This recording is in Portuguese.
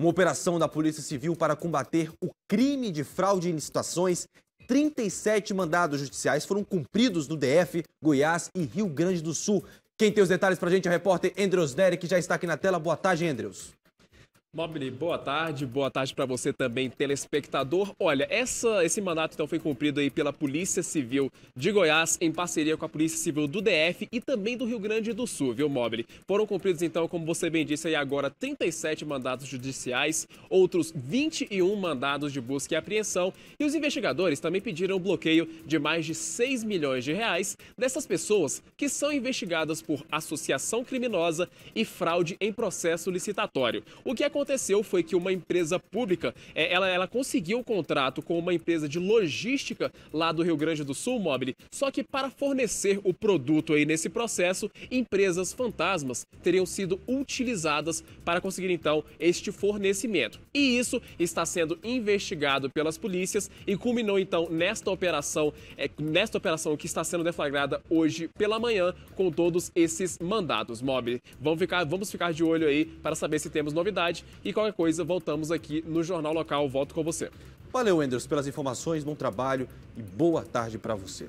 Uma operação da Polícia Civil para combater o crime de fraude em licitações 37 mandados judiciais foram cumpridos no DF, Goiás e Rio Grande do Sul. Quem tem os detalhes para a gente é o repórter Andrews Nery, que já está aqui na tela. Boa tarde, Andrews. Mobile, boa tarde, boa tarde para você também, telespectador. Olha, essa, esse mandato então foi cumprido aí pela Polícia Civil de Goiás, em parceria com a Polícia Civil do DF e também do Rio Grande do Sul, viu, Mobile? Foram cumpridos então, como você bem disse aí agora, 37 mandatos judiciais, outros 21 mandados de busca e apreensão. E os investigadores também pediram o bloqueio de mais de 6 milhões de reais dessas pessoas que são investigadas por associação criminosa e fraude em processo licitatório. O que aconteceu? É aconteceu foi que uma empresa pública, é, ela, ela conseguiu um contrato com uma empresa de logística lá do Rio Grande do Sul, Mobile, só que para fornecer o produto aí nesse processo, empresas fantasmas teriam sido utilizadas para conseguir então este fornecimento. E isso está sendo investigado pelas polícias e culminou então nesta operação, é, nesta operação que está sendo deflagrada hoje pela manhã com todos esses mandados, Mobile. Vamos ficar, vamos ficar de olho aí para saber se temos novidade. E qualquer coisa, voltamos aqui no Jornal Local. Volto com você. Valeu, Enders, pelas informações, bom trabalho e boa tarde para você.